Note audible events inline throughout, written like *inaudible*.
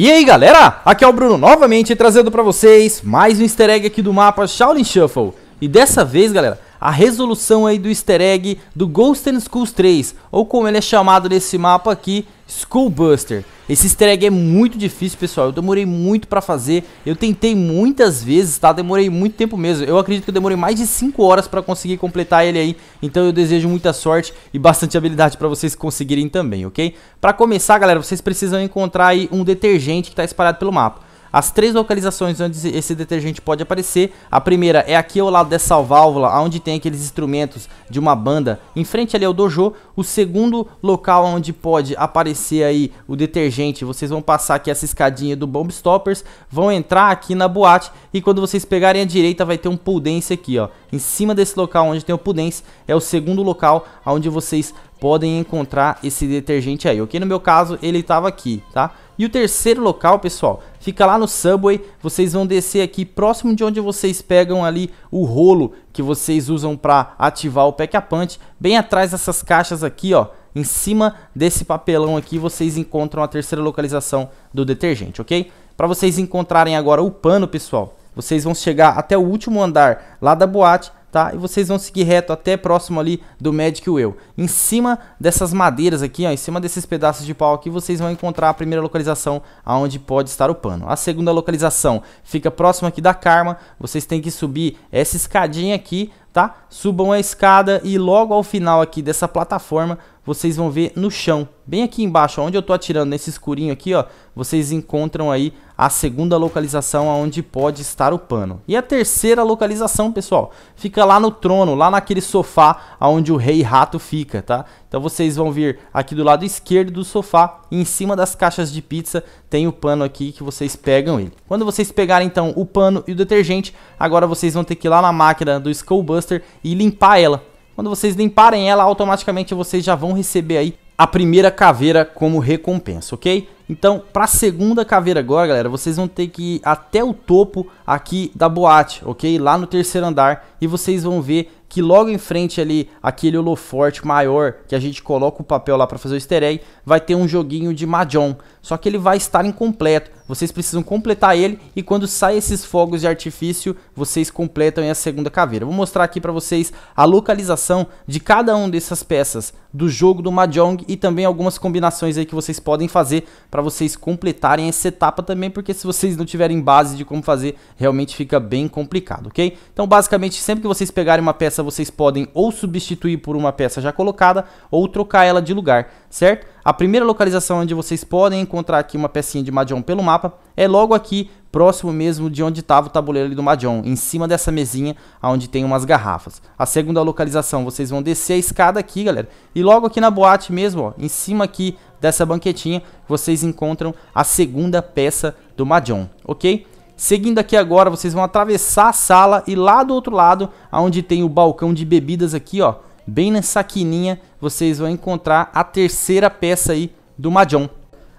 E aí galera, aqui é o Bruno novamente trazendo pra vocês mais um easter egg aqui do mapa Shaolin Shuffle E dessa vez galera, a resolução aí do easter egg do Ghost and Schools 3, ou como ele é chamado nesse mapa aqui, School Buster. Esse easter egg é muito difícil, pessoal. Eu demorei muito para fazer. Eu tentei muitas vezes, tá? Demorei muito tempo mesmo. Eu acredito que eu demorei mais de 5 horas para conseguir completar ele aí. Então eu desejo muita sorte e bastante habilidade para vocês conseguirem também, ok? Para começar, galera, vocês precisam encontrar aí um detergente que tá espalhado pelo mapa. As três localizações onde esse detergente pode aparecer, a primeira é aqui ao lado dessa válvula, onde tem aqueles instrumentos de uma banda, em frente ali ao dojo. O segundo local onde pode aparecer aí o detergente, vocês vão passar aqui essa escadinha do Bomb Stoppers, vão entrar aqui na boate e quando vocês pegarem a direita vai ter um pudence aqui, ó. Em cima desse local onde tem o pudence é o segundo local onde vocês podem encontrar esse detergente aí, ok? No meu caso, ele estava aqui, tá? E o terceiro local, pessoal, fica lá no Subway, vocês vão descer aqui próximo de onde vocês pegam ali o rolo que vocês usam para ativar o Pack a Punch, bem atrás dessas caixas aqui, ó, em cima desse papelão aqui, vocês encontram a terceira localização do detergente, ok? Para vocês encontrarem agora o pano, pessoal, vocês vão chegar até o último andar lá da boate, tá? E vocês vão seguir reto até próximo ali do Magic Well. Em cima dessas madeiras aqui, ó, em cima desses pedaços de pau aqui, vocês vão encontrar a primeira localização aonde pode estar o pano. A segunda localização fica próxima aqui da Karma, vocês têm que subir essa escadinha aqui, tá? Subam a escada e logo ao final aqui dessa plataforma, vocês vão ver no chão, bem aqui embaixo, onde eu tô atirando nesse escurinho aqui, ó, vocês encontram aí a segunda localização aonde pode estar o pano. E a terceira localização, pessoal, fica lá no trono, lá naquele sofá aonde o rei rato fica, tá? Então vocês vão vir aqui do lado esquerdo do sofá e em cima das caixas de pizza tem o pano aqui que vocês pegam ele. Quando vocês pegarem então o pano e o detergente, agora vocês vão ter que ir lá na máquina do Skullbuster e limpar ela. Quando vocês limparem ela, automaticamente vocês já vão receber aí a primeira caveira como recompensa, ok? Então, para a segunda caveira agora, galera, vocês vão ter que ir até o topo aqui da boate, ok? Lá no terceiro andar e vocês vão ver que logo em frente ali, aquele holoforte maior que a gente coloca o papel lá para fazer o easter egg, vai ter um joguinho de Mahjong, só que ele vai estar incompleto. Vocês precisam completar ele e quando sai esses fogos de artifício, vocês completam a segunda caveira. Vou mostrar aqui para vocês a localização de cada uma dessas peças do jogo do Mahjong e também algumas combinações aí que vocês podem fazer para vocês completarem essa etapa também, porque se vocês não tiverem base de como fazer, realmente fica bem complicado, ok? Então, basicamente, sempre que vocês pegarem uma peça, vocês podem ou substituir por uma peça já colocada ou trocar ela de lugar, certo? A primeira localização onde vocês podem encontrar aqui uma pecinha de Mahjong pelo mapa é logo aqui próximo mesmo de onde estava o tabuleiro do Mahjong, em cima dessa mesinha onde tem umas garrafas. A segunda localização, vocês vão descer a escada aqui, galera, e logo aqui na boate mesmo, ó, em cima aqui dessa banquetinha, vocês encontram a segunda peça do Mahjong, ok? Seguindo aqui agora, vocês vão atravessar a sala e lá do outro lado, onde tem o balcão de bebidas aqui, ó, bem nessa quininha, vocês vão encontrar a terceira peça aí do Mahjong.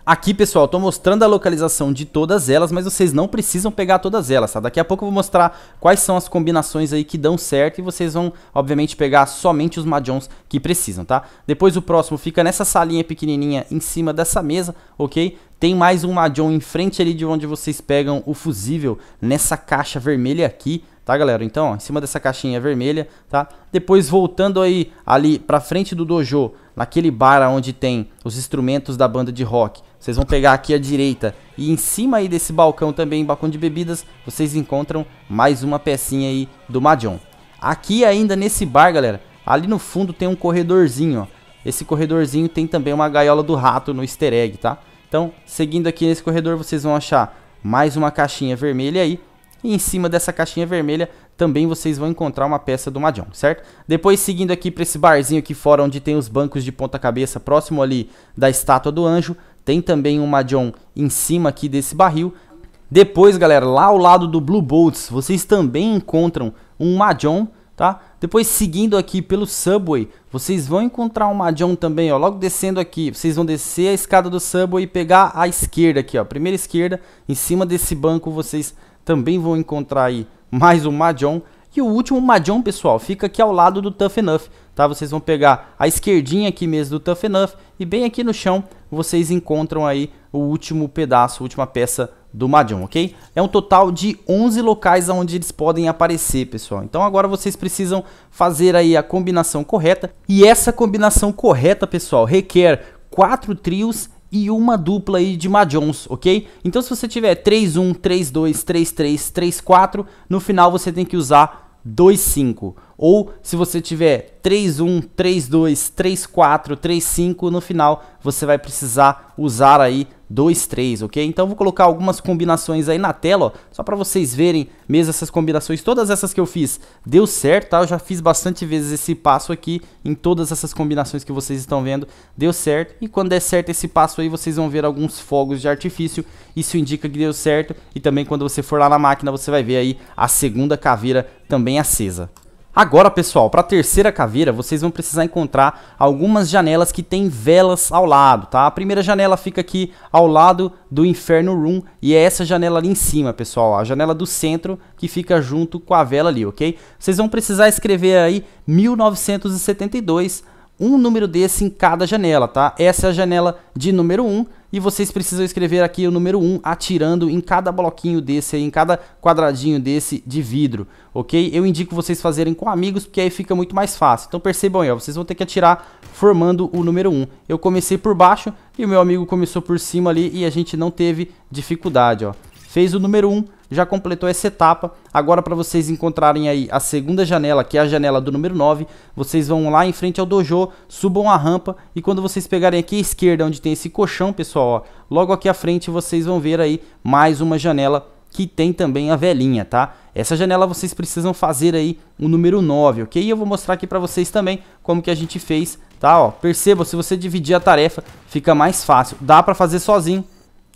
Aqui, pessoal, estou mostrando a localização de todas elas, mas vocês não precisam pegar todas elas, tá? Daqui a pouco eu vou mostrar quais são as combinações aí que dão certo e vocês vão, obviamente, pegar somente os Mahjongs que precisam, tá? Depois o próximo fica nessa salinha pequenininha em cima dessa mesa, ok? Tem mais um Mahjong em frente ali de onde vocês pegam o fusível nessa caixa vermelha aqui, tá galera? Então, ó, em cima dessa caixinha vermelha, tá? Depois voltando aí ali pra frente do dojo, naquele bar onde tem os instrumentos da banda de rock, vocês vão pegar aqui à direita e em cima aí desse balcão também, balcão de bebidas, vocês encontram mais uma pecinha aí do Mahjong. Aqui ainda nesse bar, galera, ali no fundo tem um corredorzinho, ó. Esse corredorzinho tem também uma gaiola do rato no easter egg, tá? Então, seguindo aqui nesse corredor, vocês vão achar mais uma caixinha vermelha aí. E em cima dessa caixinha vermelha também vocês vão encontrar uma peça do Mahjong, certo? Depois, seguindo aqui para esse barzinho aqui fora, onde tem os bancos de ponta cabeça, próximo ali da estátua do anjo, tem também um Mahjong em cima aqui desse barril. Depois, galera, lá ao lado do Blue Bolts, vocês também encontram um Mahjong, tá? Depois, seguindo aqui pelo Subway, vocês vão encontrar um Mahjong também, ó. Logo descendo aqui, vocês vão descer a escada do Subway e pegar a esquerda aqui, ó. Primeira esquerda, em cima desse banco, vocês também vão encontrar aí mais um Mahjong. E o último Mahjong, pessoal, fica aqui ao lado do Tough Enough, tá? Vocês vão pegar a esquerdinha aqui mesmo do Tough Enough e bem aqui no chão vocês encontram aí o último pedaço, a última peça do Mahjong, ok? É um total de 11 locais onde eles podem aparecer, pessoal. Então agora vocês precisam fazer aí a combinação correta. E essa combinação correta, pessoal, requer 4 trios e uma dupla aí de Mahjongs, ok? Então se você tiver 3-1, 3-2, 3-3, 3-4, no final você tem que usar 2-5. Ou se você tiver 3-1, 3-2, 3-4, 3-5, no final você vai precisar usar aí 2-3, ok? Então vou colocar algumas combinações aí na tela, ó, só para vocês verem mesmo essas combinações. Todas essas que eu fiz deu certo, tá? Eu já fiz bastante vezes esse passo aqui em todas essas combinações que vocês estão vendo. Deu certo e quando der certo esse passo aí vocês vão ver alguns fogos de artifício. Isso indica que deu certo e também quando você for lá na máquina você vai ver aí a segunda caveira também acesa. Agora, pessoal, para a terceira caveira, vocês vão precisar encontrar algumas janelas que têm velas ao lado, tá? A primeira janela fica aqui ao lado do Inferno Room e é essa janela ali em cima, pessoal, a janela do centro que fica junto com a vela ali, ok? Vocês vão precisar escrever aí 1972 um número desse em cada janela, tá? Essa é a janela de número 1 e vocês precisam escrever aqui o número 1 atirando em cada bloquinho desse aí, em cada quadradinho desse de vidro, ok? Eu indico vocês fazerem com amigos porque aí fica muito mais fácil. Então percebam aí, ó, vocês vão ter que atirar formando o número 1. Eu comecei por baixo e o meu amigo começou por cima ali e a gente não teve dificuldade, ó. Fez o número 1, já completou essa etapa. Agora para vocês encontrarem aí a segunda janela, que é a janela do número 9, vocês vão lá em frente ao dojo, subam a rampa e quando vocês pegarem aqui à esquerda, onde tem esse colchão, pessoal, ó, logo aqui à frente vocês vão ver aí mais uma janela que tem também a velhinha, tá? Essa janela vocês precisam fazer aí o número 9, ok? E eu vou mostrar aqui para vocês também como que a gente fez, tá? Ó, perceba, se você dividir a tarefa, fica mais fácil. Dá para fazer sozinho,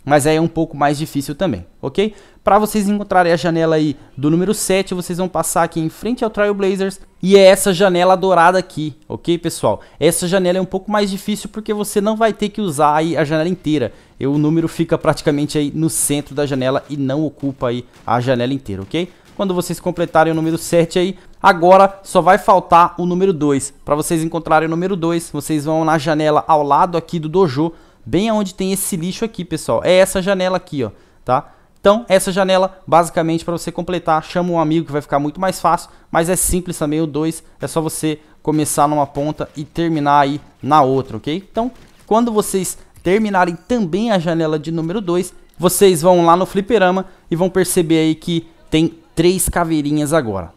mas aí é um pouco mais difícil também, ok? Para vocês encontrarem a janela aí do número 7, vocês vão passar aqui em frente ao Trailblazers e é essa janela dourada aqui, ok, pessoal? Essa janela é um pouco mais difícil porque você não vai ter que usar aí a janela inteira. E o número fica praticamente aí no centro da janela e não ocupa aí a janela inteira, ok? Quando vocês completarem o número 7 aí, agora só vai faltar o número 2. Para vocês encontrarem o número 2, vocês vão na janela ao lado aqui do dojo, bem aonde tem esse lixo aqui, pessoal. É essa janela aqui, ó, tá? Então, essa janela, basicamente, para você completar, chama um amigo que vai ficar muito mais fácil, mas é simples também o 2, é só você começar numa ponta e terminar aí na outra, ok? Então, quando vocês terminarem também a janela de número 2, vocês vão lá no fliperama e vão perceber aí que tem três caveirinhas agora.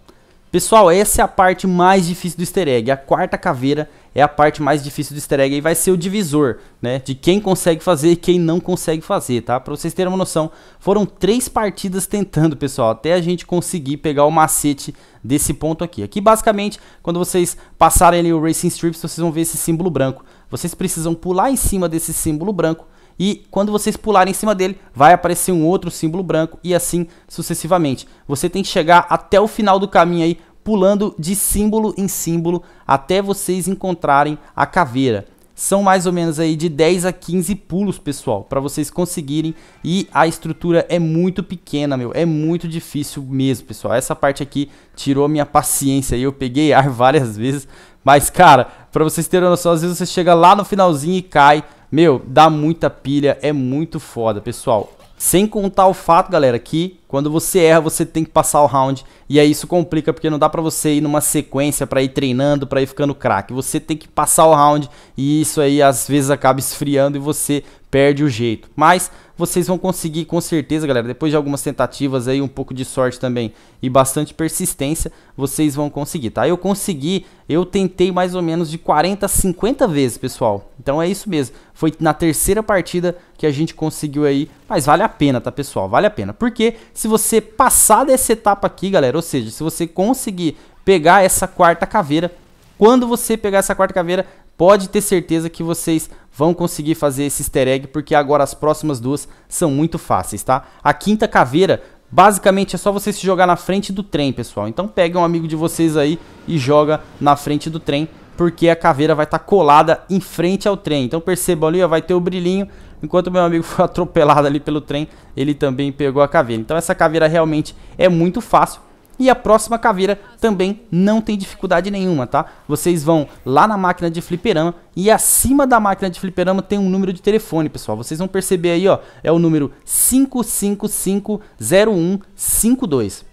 Pessoal, essa é a parte mais difícil do easter egg, a quarta caveira, é a parte mais difícil do easter egg e vai ser o divisor, né? De quem consegue fazer e quem não consegue fazer, tá? Pra vocês terem uma noção, foram três partidas tentando, pessoal, até a gente conseguir pegar o macete desse ponto aqui. Aqui, basicamente, quando vocês passarem ali o Racing Strips, vocês vão ver esse símbolo branco. Vocês precisam pular em cima desse símbolo branco e quando vocês pularem em cima dele, vai aparecer um outro símbolo branco e assim sucessivamente. Você tem que chegar até o final do caminho aí pulando de símbolo em símbolo até vocês encontrarem a caveira. São mais ou menos aí de 10 a 15 pulos, pessoal, para vocês conseguirem. E a estrutura é muito pequena, meu. É muito difícil mesmo, pessoal. Essa parte aqui tirou minha paciência aí. Eu peguei ar *laughs* várias vezes. Mas, cara, para vocês terem noção, às vezes você chega lá no finalzinho e cai. Meu, dá muita pilha, é muito foda, pessoal. Sem contar o fato, galera, que quando você erra, você tem que passar o round. E aí isso complica, porque não dá pra você ir numa sequência pra ir treinando, pra ir ficando craque. Você tem que passar o round e isso aí às vezes acaba esfriando e você perde o jeito. Mas vocês vão conseguir com certeza, galera, depois de algumas tentativas aí, um pouco de sorte também e bastante persistência, vocês vão conseguir, tá? Eu consegui, eu tentei mais ou menos de 40 50 vezes, pessoal. Então é isso mesmo. Foi na terceira partida que a gente conseguiu aí, mas vale a pena, tá, pessoal? Vale a pena. Porque se você passar dessa etapa aqui, galera, ou seja, se você conseguir pegar essa quarta caveira, quando você pegar essa quarta caveira, pode ter certeza que vocês vão conseguir fazer esse easter egg, porque agora as próximas duas são muito fáceis, tá? A quinta caveira, basicamente é só você se jogar na frente do trem, pessoal. Então pega um amigo de vocês aí e joga na frente do trem, porque a caveira vai estar tá colada em frente ao trem. Então percebam ali, ó, vai ter o brilhinho, Enquanto meu amigo *laughs* foi atropelado ali pelo trem, ele também pegou a caveira. Então essa caveira realmente é muito fácil. E a próxima caveira também não tem dificuldade nenhuma, tá? Vocês vão lá na máquina de fliperama e acima da máquina de fliperama tem um número de telefone, pessoal. Vocês vão perceber aí, ó, é o número 5550152.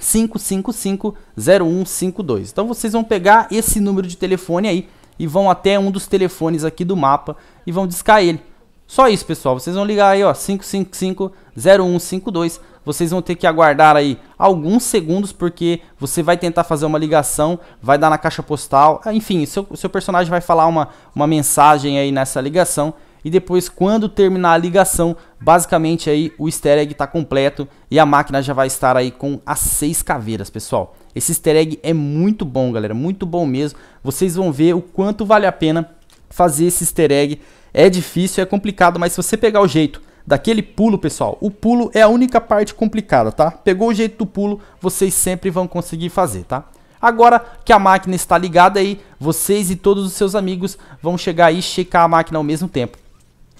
5550152. Então vocês vão pegar esse número de telefone aí e vão até um dos telefones aqui do mapa e vão discar ele. Só isso, pessoal. Vocês vão ligar aí, ó, 5550152 vocês vão ter que aguardar aí alguns segundos, porque você vai tentar fazer uma ligação, vai dar na caixa postal, ah, enfim, seu, seu personagem vai falar uma, uma mensagem aí nessa ligação, e depois quando terminar a ligação, basicamente aí o easter egg está completo e a máquina já vai estar aí com as seis caveiras, pessoal. Esse easter egg é muito bom, galera, muito bom mesmo. Vocês vão ver o quanto vale a pena fazer esse easter egg. É difícil, é complicado, mas se você pegar o jeito daquele pulo, pessoal. O pulo é a única parte complicada, tá? Pegou o jeito do pulo, vocês sempre vão conseguir fazer, tá? Agora que a máquina está ligada aí, vocês e todos os seus amigos vão chegar aí e checar a máquina ao mesmo tempo.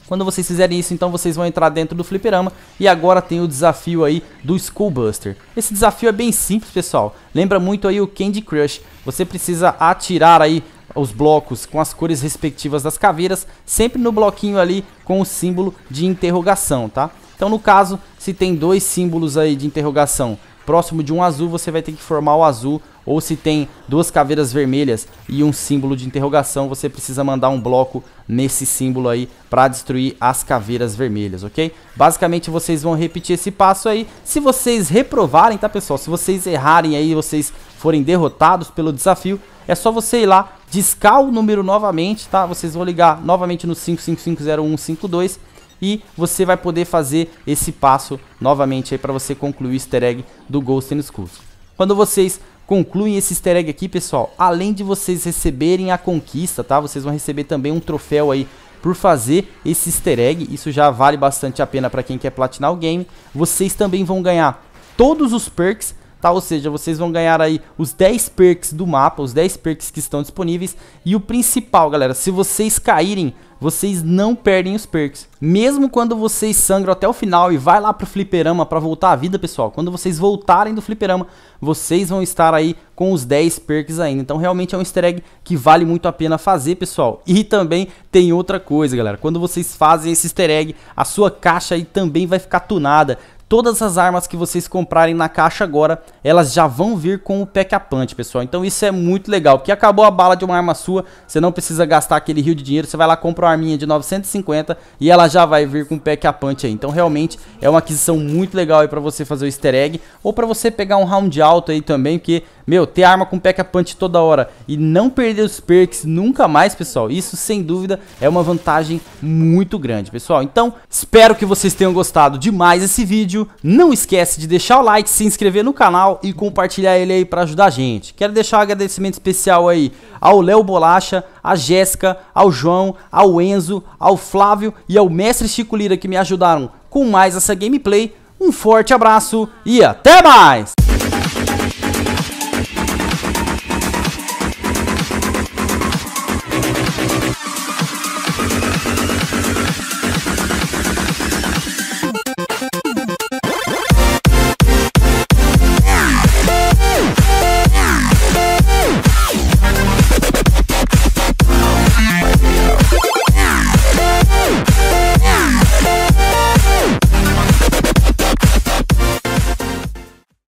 Quando vocês fizerem isso, então vocês vão entrar dentro do fliperama e agora tem o desafio aí do School Buster. Esse desafio é bem simples, pessoal. Lembra muito aí o Candy Crush. Você precisa atirar aí os blocos com as cores respectivas das caveiras, sempre no bloquinho ali com o símbolo de interrogação, tá? Então no caso, se tem dois símbolos aí de interrogação próximo de um azul, você vai ter que formar o azul, ou se tem duas caveiras vermelhas e um símbolo de interrogação, você precisa mandar um bloco nesse símbolo aí para destruir as caveiras vermelhas, ok? Basicamente vocês vão repetir esse passo aí, se vocês reprovarem, tá pessoal? Se vocês errarem aí, vocês forem derrotados pelo desafio, é só você ir lá discar o número novamente, tá? Vocês vão ligar novamente no 5550152 e você vai poder fazer esse passo novamente aí para você concluir o easter egg do Ghost and Schools. Quando vocês concluem esse easter egg aqui, pessoal, além de vocês receberem a conquista, tá? Vocês vão receber também um troféu aí por fazer esse easter egg, isso já vale bastante a pena para quem quer platinar o game. Vocês também vão ganhar todos os perks Tá? Ou seja, vocês vão ganhar aí os 10 perks do mapa, os 10 perks que estão disponíveis. E o principal, galera, se vocês caírem, vocês não perdem os perks. Mesmo quando vocês sangram até o final e vai lá pro fliperama para voltar à vida, pessoal. Quando vocês voltarem do fliperama, vocês vão estar aí com os 10 perks ainda. Então realmente é um easter egg que vale muito a pena fazer, pessoal. E também tem outra coisa, galera. Quando vocês fazem esse easter egg, a sua caixa aí também vai ficar tunada Todas as armas que vocês comprarem na caixa agora, elas já vão vir com o pack a punch, pessoal. Então isso é muito legal, porque acabou a bala de uma arma sua, você não precisa gastar aquele rio de dinheiro, você vai lá, compra uma arminha de 950 e ela já vai vir com o pack a punch aí. Então realmente é uma aquisição muito legal aí pra você fazer o easter egg, ou pra você pegar um round alto aí também, porque meu, ter arma com pack-a-punch toda hora e não perder os perks nunca mais, pessoal, isso sem dúvida é uma vantagem muito grande, pessoal. Então, espero que vocês tenham gostado demais esse vídeo. Não esquece de deixar o like, se inscrever no canal e compartilhar ele aí para ajudar a gente. Quero deixar um agradecimento especial aí ao Léo Bolacha, a Jéssica, ao João, ao Enzo, ao Flávio e ao Mestre Chico Lira que me ajudaram com mais essa gameplay. Um forte abraço e até mais!